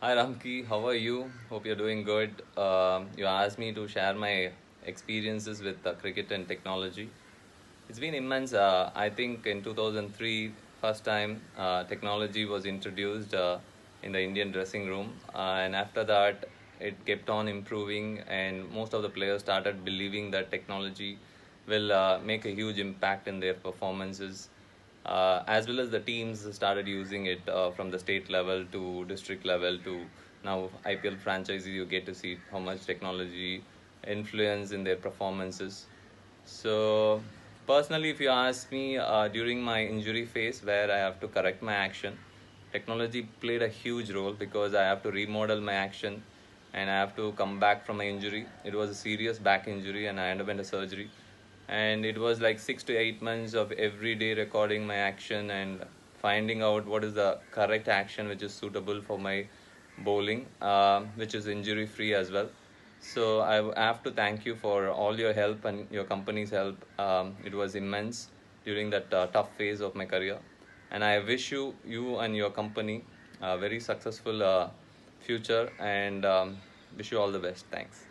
Hi Ramki, how are you? Hope you're doing good. Uh, you asked me to share my experiences with uh, cricket and technology. It's been immense. Uh, I think in 2003, first time uh, technology was introduced uh, in the Indian dressing room, uh, and after that, it kept on improving, and most of the players started believing that technology will make a huge impact in their performances uh, as well as the teams started using it uh, from the state level to district level to now IPL franchises. You get to see how much technology influence in their performances. So personally, if you ask me, uh, during my injury phase where I have to correct my action, technology played a huge role because I have to remodel my action and I have to come back from my injury. It was a serious back injury and I underwent a surgery and it was like six to eight months of every day recording my action and finding out what is the correct action which is suitable for my bowling uh, which is injury free as well so i have to thank you for all your help and your company's help um, it was immense during that uh, tough phase of my career and i wish you you and your company a very successful uh, future and um, wish you all the best thanks